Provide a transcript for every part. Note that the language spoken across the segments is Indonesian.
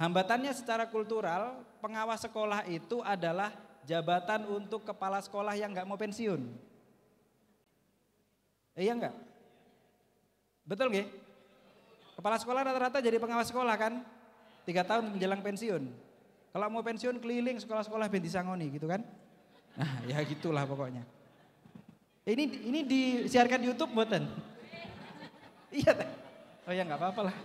Hambatannya secara kultural, pengawas sekolah itu adalah jabatan untuk kepala sekolah yang nggak mau pensiun. Eh, iya nggak? Betul nggih? Kepala sekolah rata-rata jadi pengawas sekolah kan? Tiga tahun menjelang pensiun. Kalau mau pensiun keliling sekolah-sekolah binti sangoni gitu kan? Nah, ya gitulah pokoknya. Ini ini disiarkan di YouTube buatan? Iya. Oh ya nggak apa apa lah.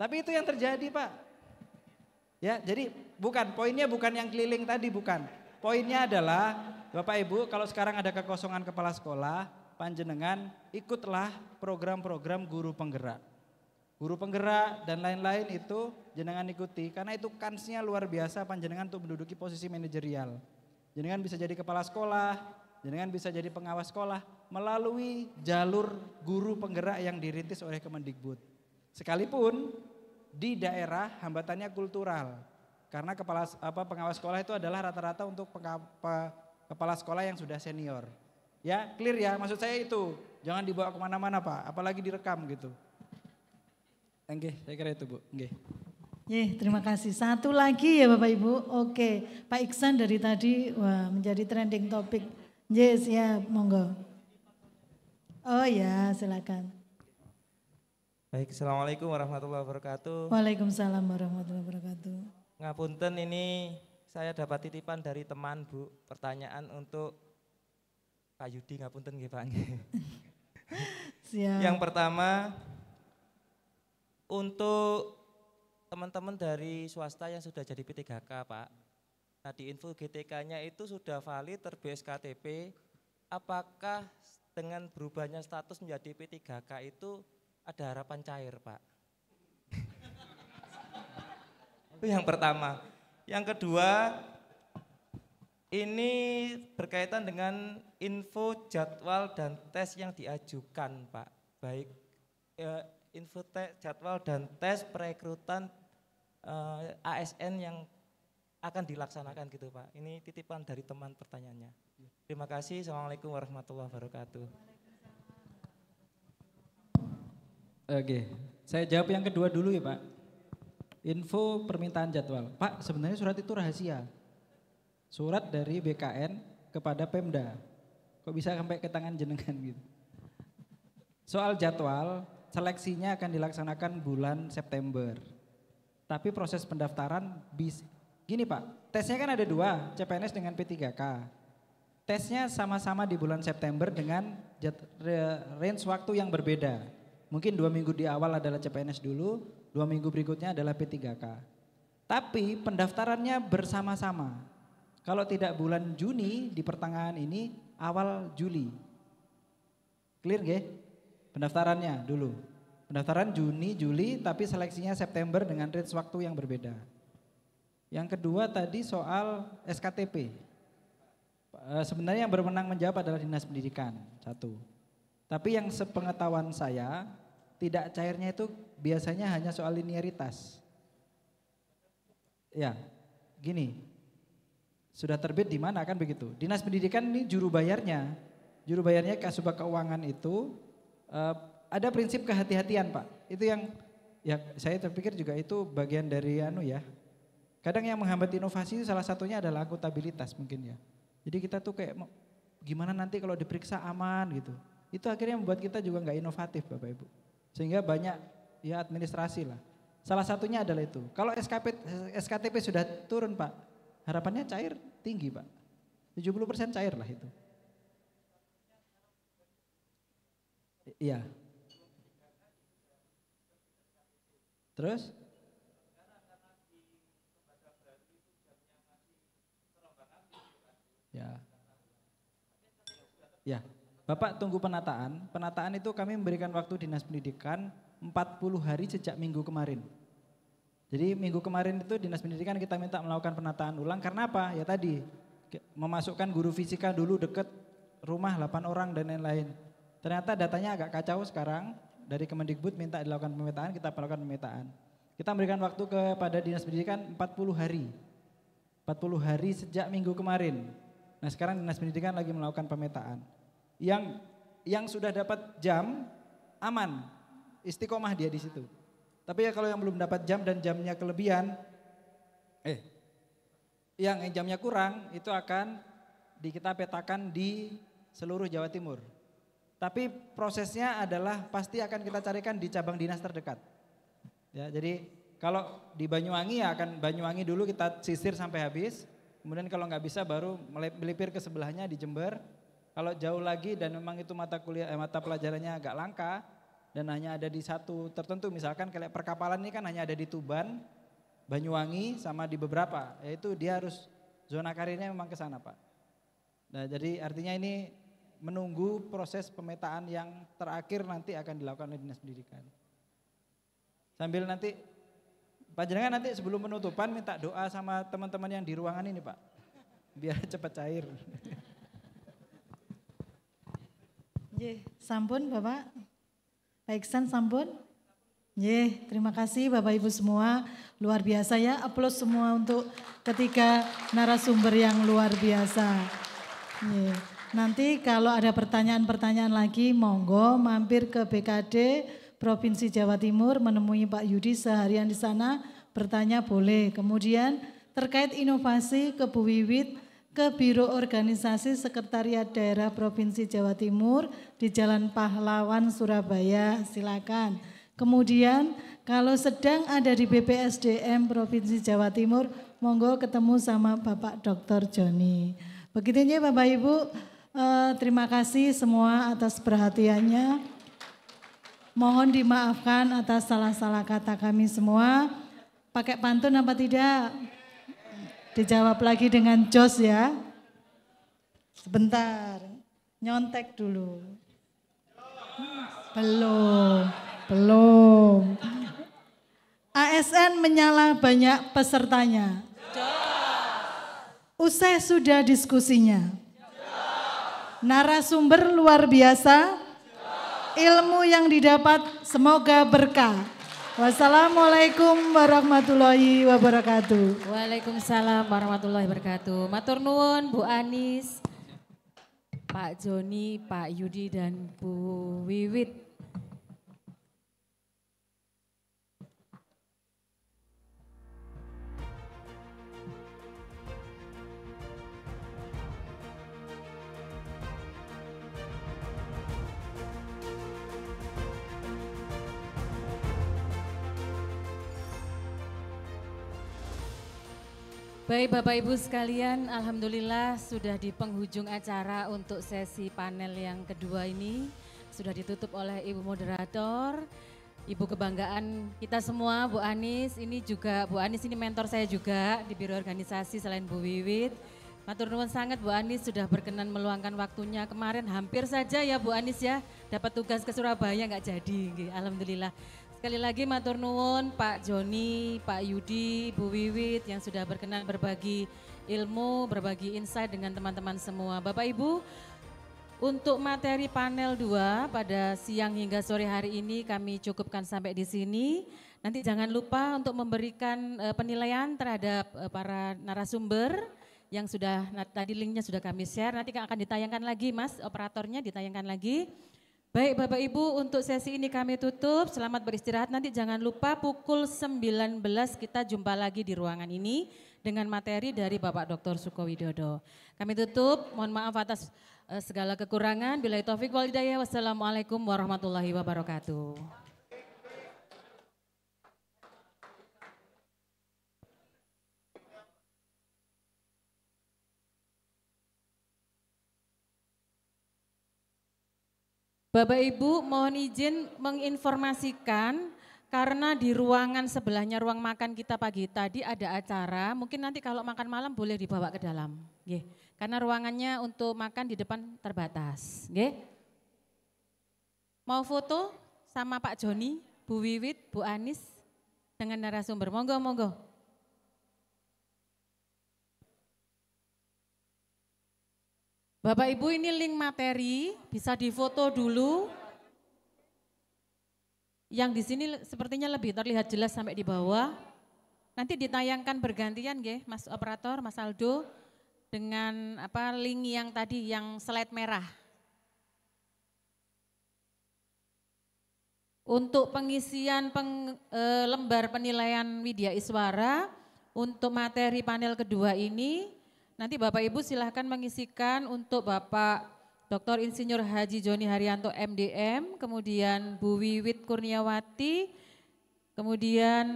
Tapi itu yang terjadi, Pak. Ya, jadi bukan poinnya bukan yang keliling tadi bukan. Poinnya adalah Bapak Ibu kalau sekarang ada kekosongan kepala sekolah, panjenengan ikutlah program-program guru penggerak. Guru penggerak dan lain-lain itu jenengan ikuti karena itu kansnya luar biasa panjenengan untuk menduduki posisi manajerial. Jenengan bisa jadi kepala sekolah, jenengan bisa jadi pengawas sekolah melalui jalur guru penggerak yang dirintis oleh Kemendikbud. Sekalipun di daerah hambatannya kultural. Karena kepala apa pengawas sekolah itu adalah rata-rata untuk kepala sekolah yang sudah senior. Ya, clear ya. Maksud saya itu. Jangan dibawa kemana-mana Pak, apalagi direkam gitu. Oke, saya kira itu Bu. Oke. Ye, terima kasih. Satu lagi ya Bapak Ibu. Oke, Pak Iksan dari tadi wah menjadi trending topik. Yes, ya, monggo. Oh ya, silakan. Baik, Assalamualaikum warahmatullahi wabarakatuh. Waalaikumsalam warahmatullahi wabarakatuh. Ngapunten ini saya dapat titipan dari teman Bu, pertanyaan untuk Pak Yudi ngapunten nggih Pak. Siap. Yang pertama untuk teman-teman dari swasta yang sudah jadi P3K Pak. Nah di info GTK-nya itu sudah valid terbes KTP. Apakah dengan berubahnya status menjadi P3K itu ada harapan cair, Pak. Itu yang pertama. Yang kedua, ini berkaitan dengan info jadwal dan tes yang diajukan, Pak. Baik eh, info te, jadwal dan tes perekrutan eh, ASN yang akan dilaksanakan gitu Pak. Ini titipan dari teman pertanyaannya. Terima kasih. Assalamualaikum warahmatullahi wabarakatuh. Oke, saya jawab yang kedua dulu ya Pak. Info permintaan jadwal. Pak, sebenarnya surat itu rahasia. Surat dari BKN kepada Pemda. Kok bisa sampai ke tangan jenengan gitu. Soal jadwal, seleksinya akan dilaksanakan bulan September. Tapi proses pendaftaran bis gini Pak, tesnya kan ada dua, CPNS dengan P3K. Tesnya sama-sama di bulan September dengan range waktu yang berbeda Mungkin dua minggu di awal adalah CPNS dulu, dua minggu berikutnya adalah P3K. Tapi pendaftarannya bersama-sama. Kalau tidak bulan Juni di pertengahan ini awal Juli. Clear gak? Pendaftarannya dulu. Pendaftaran Juni, Juli tapi seleksinya September dengan range waktu yang berbeda. Yang kedua tadi soal SKTP. Eh, sebenarnya yang berwenang menjawab adalah Dinas Pendidikan, satu. Tapi yang sepengetahuan saya, tidak cairnya itu biasanya hanya soal linearitas. Ya, gini. Sudah terbit di mana kan begitu? Dinas Pendidikan ini juru bayarnya. Juru bayarnya Kasubag Keuangan itu uh, ada prinsip kehati-hatian, Pak. Itu yang ya saya terpikir juga itu bagian dari anu ya. Kadang yang menghambat inovasi itu salah satunya adalah akuntabilitas mungkin ya. Jadi kita tuh kayak gimana nanti kalau diperiksa aman gitu itu akhirnya membuat kita juga nggak inovatif Bapak Ibu. Sehingga banyak ya administrasi lah. Salah satunya adalah itu. Kalau SKP, SKTP sudah turun Pak, harapannya cair tinggi Pak. 70% cair lah itu. Iya. Terus? Ya. Ya. Bapak tunggu penataan. Penataan itu kami memberikan waktu dinas pendidikan 40 hari sejak minggu kemarin. Jadi minggu kemarin itu dinas pendidikan kita minta melakukan penataan ulang karena apa? Ya tadi memasukkan guru fisika dulu deket rumah 8 orang dan lain-lain. Ternyata datanya agak kacau sekarang dari Kemendikbud minta dilakukan pemetaan, kita melakukan pemetaan. Kita memberikan waktu kepada dinas pendidikan 40 hari. 40 hari sejak minggu kemarin. Nah sekarang dinas pendidikan lagi melakukan pemetaan yang yang sudah dapat jam aman istiqomah dia di situ. Tapi ya kalau yang belum dapat jam dan jamnya kelebihan, eh, yang jamnya kurang itu akan di kita petakan di seluruh Jawa Timur. Tapi prosesnya adalah pasti akan kita carikan di cabang dinas terdekat. Ya, jadi kalau di Banyuwangi ya akan Banyuwangi dulu kita sisir sampai habis. Kemudian kalau nggak bisa baru melipir ke sebelahnya di Jember. Kalau jauh lagi dan memang itu mata kuliah eh, mata pelajarannya agak langka dan hanya ada di satu tertentu misalkan kayak perkapalan ini kan hanya ada di Tuban, Banyuwangi sama di beberapa, yaitu dia harus zona karirnya memang ke sana, Pak. Nah, jadi artinya ini menunggu proses pemetaan yang terakhir nanti akan dilakukan oleh Dinas Pendidikan. Sambil nanti Pak Jenengan nanti sebelum penutupan minta doa sama teman-teman yang di ruangan ini, Pak. Biar cepat cair. Ye, sampun Bapak. Pak Iksan sampun. Ye, terima kasih Bapak Ibu semua. Luar biasa ya, aplaus semua untuk ketiga narasumber yang luar biasa. Ye. Nanti kalau ada pertanyaan-pertanyaan lagi, monggo mampir ke BKD Provinsi Jawa Timur menemui Pak Yudi seharian di sana, bertanya boleh. Kemudian terkait inovasi ke Bu Wiwit, ke Biro Organisasi Sekretariat Daerah Provinsi Jawa Timur di Jalan Pahlawan, Surabaya. Silakan. Kemudian kalau sedang ada di BPSDM Provinsi Jawa Timur, monggo ketemu sama Bapak Dr. Joni. Begitu ya Bapak Ibu, eh, terima kasih semua atas perhatiannya. Mohon dimaafkan atas salah-salah kata kami semua. Pakai pantun apa tidak? Dijawab lagi dengan jos ya. Sebentar, nyontek dulu. Belum, belum. ASN menyala banyak pesertanya. Usai sudah diskusinya. Narasumber luar biasa. Ilmu yang didapat semoga berkah. Wassalamualaikum warahmatullahi wabarakatuh. Waalaikumsalam warahmatullahi wabarakatuh. Matur nuwun Bu Anis, Pak Joni, Pak Yudi dan Bu Wiwit. Baik Bapak Ibu sekalian, Alhamdulillah sudah di penghujung acara untuk sesi panel yang kedua ini. Sudah ditutup oleh Ibu Moderator, Ibu kebanggaan kita semua, Bu Anis. Ini juga, Bu Anis ini mentor saya juga di Biro Organisasi selain Bu Wiwit. Matur nuwun sangat Bu Anis sudah berkenan meluangkan waktunya. Kemarin hampir saja ya Bu Anis ya dapat tugas ke Surabaya nggak jadi. Alhamdulillah. Sekali lagi matur nuwun Pak Joni, Pak Yudi, Bu Wiwit yang sudah berkenan berbagi ilmu, berbagi insight dengan teman-teman semua. Bapak Ibu, untuk materi panel 2 pada siang hingga sore hari ini kami cukupkan sampai di sini. Nanti jangan lupa untuk memberikan eh, penilaian terhadap eh, para narasumber yang sudah nah, tadi linknya sudah kami share. Nanti akan ditayangkan lagi Mas operatornya ditayangkan lagi. Baik Bapak Ibu untuk sesi ini kami tutup, selamat beristirahat. Nanti jangan lupa pukul 19 kita jumpa lagi di ruangan ini dengan materi dari Bapak Dr. Sukowidodo. Kami tutup, mohon maaf atas eh, segala kekurangan. Bila itu taufik walidaya, wassalamualaikum warahmatullahi wabarakatuh. Bapak Ibu mohon izin menginformasikan karena di ruangan sebelahnya ruang makan kita pagi tadi ada acara, mungkin nanti kalau makan malam boleh dibawa ke dalam. Gih. Karena ruangannya untuk makan di depan terbatas, Gih. Mau foto sama Pak Joni, Bu Wiwit, Bu Anis dengan narasumber. Monggo, monggo. Bapak Ibu ini link materi, bisa difoto dulu. Yang di sini sepertinya lebih terlihat jelas sampai di bawah. Nanti ditayangkan bergantian ya, Mas operator, Mas Aldo dengan apa link yang tadi yang slide merah. Untuk pengisian peng, e, lembar penilaian Widya Iswara untuk materi panel kedua ini Nanti Bapak Ibu silahkan mengisikan untuk Bapak Dr. Insinyur Haji Joni Haryanto MDM, kemudian Bu Wiwit Kurniawati, kemudian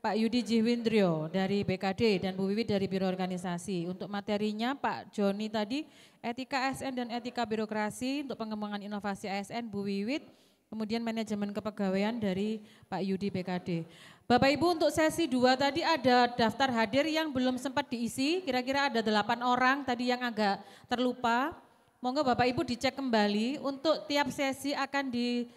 Pak Yudi Jiwindrio dari BKD dan Bu Wiwit dari Biro Organisasi. Untuk materinya Pak Joni tadi etika ASN dan etika birokrasi untuk pengembangan inovasi ASN Bu Wiwit, kemudian manajemen kepegawaian dari Pak Yudi BKD. Bapak Ibu untuk sesi dua tadi ada daftar hadir yang belum sempat diisi, kira-kira ada delapan orang tadi yang agak terlupa. Monggo Bapak Ibu dicek kembali untuk tiap sesi akan di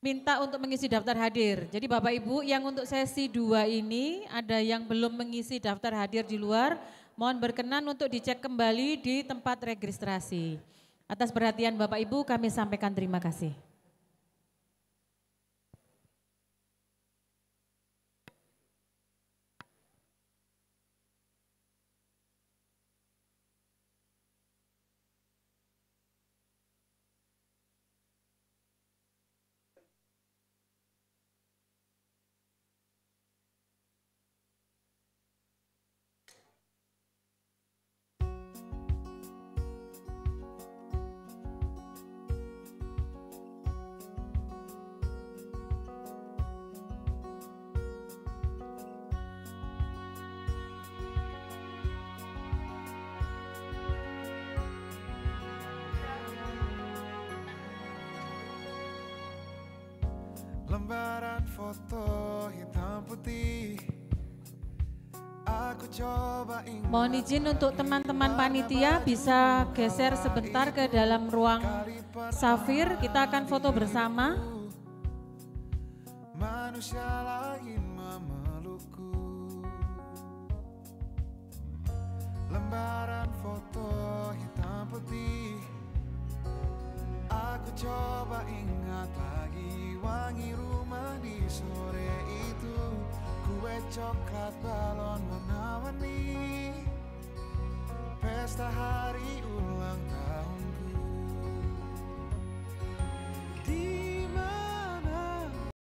minta untuk mengisi daftar hadir. Jadi Bapak Ibu yang untuk sesi dua ini ada yang belum mengisi daftar hadir di luar, mohon berkenan untuk dicek kembali di tempat registrasi. Atas perhatian Bapak Ibu kami sampaikan terima kasih. Lembaran foto hitam putih Aku coba ingat Mohon izin untuk teman-teman panitia bisa geser sebentar ke dalam ruang Safir. Kita akan foto bersama. Manusia lain memelukku Lembaran foto hitam putih Aku coba ingat lagi wangi rumah di sore itu Kue coklat balon warna-warni Pesta hari ulang tahun